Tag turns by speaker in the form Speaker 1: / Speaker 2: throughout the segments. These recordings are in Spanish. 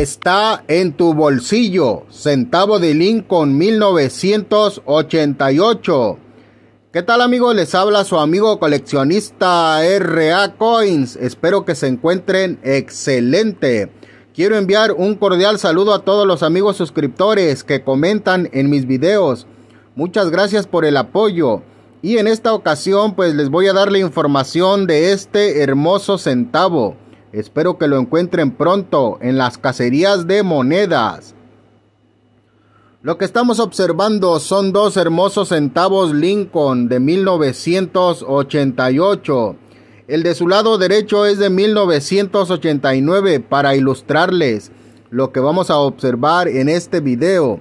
Speaker 1: está en tu bolsillo, centavo de Lincoln 1988. ¿Qué tal amigos? Les habla su amigo coleccionista RA Coins. Espero que se encuentren excelente. Quiero enviar un cordial saludo a todos los amigos suscriptores que comentan en mis videos. Muchas gracias por el apoyo. Y en esta ocasión pues les voy a dar la información de este hermoso centavo. Espero que lo encuentren pronto en las cacerías de monedas. Lo que estamos observando son dos hermosos centavos Lincoln de 1988. El de su lado derecho es de 1989 para ilustrarles lo que vamos a observar en este video.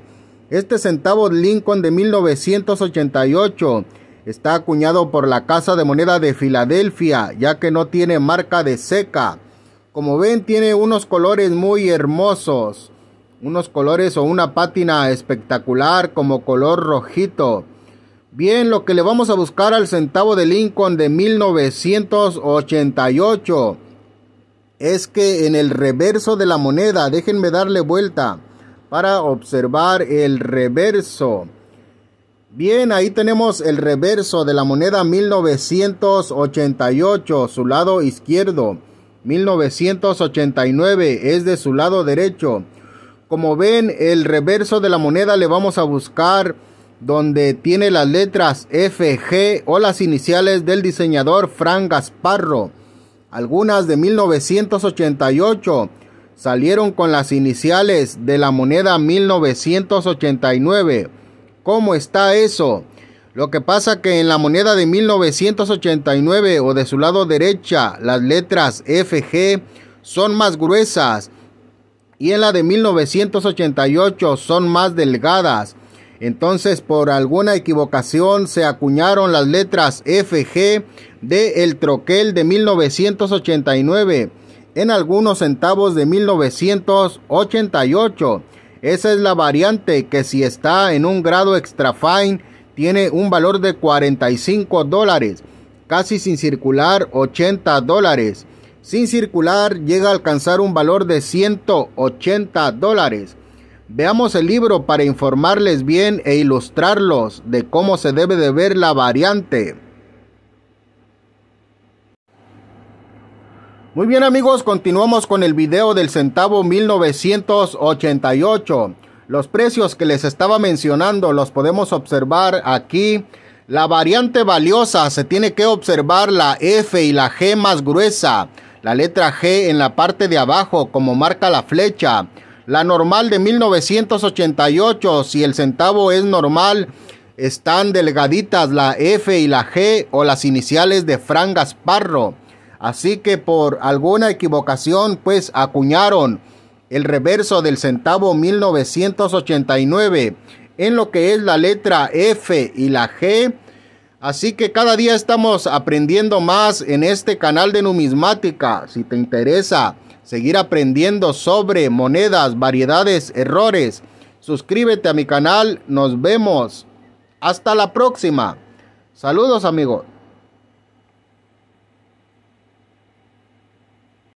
Speaker 1: Este centavo Lincoln de 1988 está acuñado por la Casa de Moneda de Filadelfia ya que no tiene marca de seca. Como ven, tiene unos colores muy hermosos. Unos colores o una pátina espectacular como color rojito. Bien, lo que le vamos a buscar al centavo de Lincoln de 1988 es que en el reverso de la moneda, déjenme darle vuelta para observar el reverso. Bien, ahí tenemos el reverso de la moneda 1988, su lado izquierdo. 1989 es de su lado derecho. Como ven, el reverso de la moneda le vamos a buscar donde tiene las letras FG o las iniciales del diseñador Fran Gasparro. Algunas de 1988 salieron con las iniciales de la moneda 1989. ¿Cómo está eso? Lo que pasa que en la moneda de 1989 o de su lado derecha, las letras FG son más gruesas y en la de 1988 son más delgadas. Entonces, por alguna equivocación se acuñaron las letras FG de El Troquel de 1989 en algunos centavos de 1988. Esa es la variante que si está en un grado extra fine tiene un valor de 45 dólares, casi sin circular 80 dólares. Sin circular llega a alcanzar un valor de 180 dólares. Veamos el libro para informarles bien e ilustrarlos de cómo se debe de ver la variante. Muy bien amigos, continuamos con el video del centavo 1988. Los precios que les estaba mencionando los podemos observar aquí. La variante valiosa se tiene que observar la F y la G más gruesa. La letra G en la parte de abajo como marca la flecha. La normal de 1988, si el centavo es normal, están delgaditas la F y la G o las iniciales de Fran Gasparro. Así que por alguna equivocación pues acuñaron el reverso del centavo 1989 en lo que es la letra F y la G. Así que cada día estamos aprendiendo más en este canal de numismática. Si te interesa seguir aprendiendo sobre monedas, variedades, errores, suscríbete a mi canal. Nos vemos. Hasta la próxima. Saludos amigos.